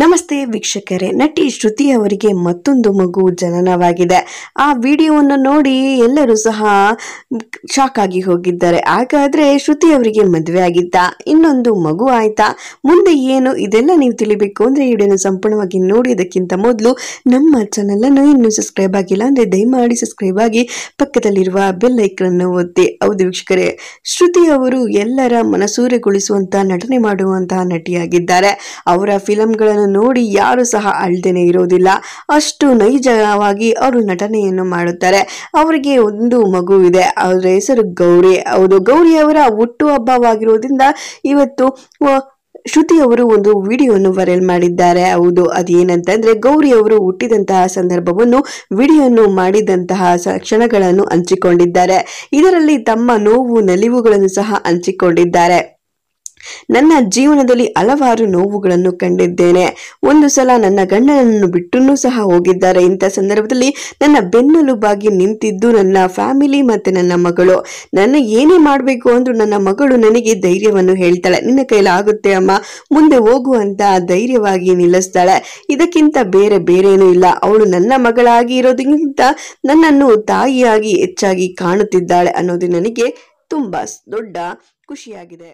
ನಮಸ್ತೆ ವೀಕ್ಷಕರೇ ನಟಿ ಶ್ರುತಿ ಅವರಿಗೆ ಮತ್ತೊಂದು ಮಗು ಜನನವಾಗಿದೆ ಆ ವಿಡಿಯೋವನ್ನು ನೋಡಿ ಎಲ್ಲರೂ ಸಹ ಶಾಕ್ ಆಗಿ ಹೋಗಿದ್ದಾರೆ ಹಾಗಾದ್ರೆ ಶ್ರುತಿ ಅವರಿಗೆ ಮದುವೆ ಆಗಿದ್ದ ಇನ್ನೊಂದು ಮಗು ಆಯ್ತಾ ಮುಂದೆ ಏನು ಇದೆಲ್ಲ ನೀವು ತಿಳಿಬೇಕು ಅಂದ್ರೆ ವಿಡಿಯೋನ ಸಂಪೂರ್ಣವಾಗಿ ನೋಡಿದಕ್ಕಿಂತ ಮೊದಲು ನಮ್ಮ ಚಾನೆಲ್ ಅನ್ನು ಇನ್ನೂ ಸಬ್ಸ್ಕ್ರೈಬ್ ಆಗಿಲ್ಲ ಅಂದ್ರೆ ದಯಮಾಡಿ ಸಬ್ಸ್ಕ್ರೈಬ್ ಆಗಿ ಪಕ್ಕದಲ್ಲಿರುವ ಬೆಲ್ ಅನ್ನು ಒತ್ತಿ ಹೌದು ವೀಕ್ಷಕರೇ ಶ್ರುತಿ ಅವರು ಎಲ್ಲರ ಮನಸೂರೆಗೊಳಿಸುವಂತಹ ನಟನೆ ಮಾಡುವಂತಹ ನಟಿಯಾಗಿದ್ದಾರೆ ಅವರ ಫಿಲಂಗಳನ್ನು ನೋಡಿ ಯಾರು ಸಹ ಅಳ್ದೇನೆ ಇರೋದಿಲ್ಲ ಅಷ್ಟು ನೈಜವಾಗಿ ಅವರು ನಟನೆಯನ್ನು ಮಾಡುತ್ತಾರೆ ಅವರಿಗೆ ಒಂದು ಮಗು ಇದೆ ಅವರ ಹೆಸರು ಗೌರಿ ಹೌದು ಗೌರಿ ಅವರ ಹಬ್ಬವಾಗಿರುವುದರಿಂದ ಇವತ್ತು ಶ್ರುತಿ ಅವರು ಒಂದು ವಿಡಿಯೋವನ್ನು ವೈರಲ್ ಮಾಡಿದ್ದಾರೆ ಹೌದು ಅದೇನಂತಂದ್ರೆ ಗೌರಿ ಅವರು ಹುಟ್ಟಿದಂತಹ ಸಂದರ್ಭವನ್ನು ವಿಡಿಯೋನ್ನು ಮಾಡಿದಂತಹ ಕ್ಷಣಗಳನ್ನು ಹಂಚಿಕೊಂಡಿದ್ದಾರೆ ಇದರಲ್ಲಿ ತಮ್ಮ ನೋವು ನಲಿವುಗಳನ್ನು ಸಹ ಹಂಚಿಕೊಂಡಿದ್ದಾರೆ ನನ್ನ ಜೀವನದಲ್ಲಿ ಹಲವಾರು ನೋವುಗಳನ್ನು ಕಂಡಿದ್ದೇನೆ ಒಂದು ಸಲ ನನ್ನ ಗಂಡನನ್ನು ಬಿಟ್ಟು ಸಹ ಹೋಗಿದ್ದಾರೆ ಇಂಥ ಸಂದರ್ಭದಲ್ಲಿ ನನ್ನ ಬೆನ್ನೆಲುಬಾಗಿ ನಿಂತಿದ್ದು ನನ್ನ ಫ್ಯಾಮಿಲಿ ಮತ್ತೆ ನನ್ನ ಮಗಳು ನನ್ನ ಏನೇ ಮಾಡಬೇಕು ಅಂದ್ರೂ ನನ್ನ ಮಗಳು ನನಗೆ ಧೈರ್ಯವನ್ನು ಹೇಳ್ತಾಳೆ ನಿನ್ನ ಆಗುತ್ತೆ ಅಮ್ಮ ಮುಂದೆ ಹೋಗು ಅಂತ ಧೈರ್ಯವಾಗಿ ನಿಲ್ಲಿಸ್ತಾಳೆ ಇದಕ್ಕಿಂತ ಬೇರೆ ಬೇರೇನೂ ಇಲ್ಲ ಅವಳು ನನ್ನ ಮಗಳಾಗಿ ಇರೋದಕ್ಕಿಂತ ನನ್ನನ್ನು ತಾಯಿಯಾಗಿ ಹೆಚ್ಚಾಗಿ ಕಾಣುತ್ತಿದ್ದಾಳೆ ಅನ್ನೋದು ನನಗೆ ತುಂಬ ದೊಡ್ಡ ಖುಷಿಯಾಗಿದೆ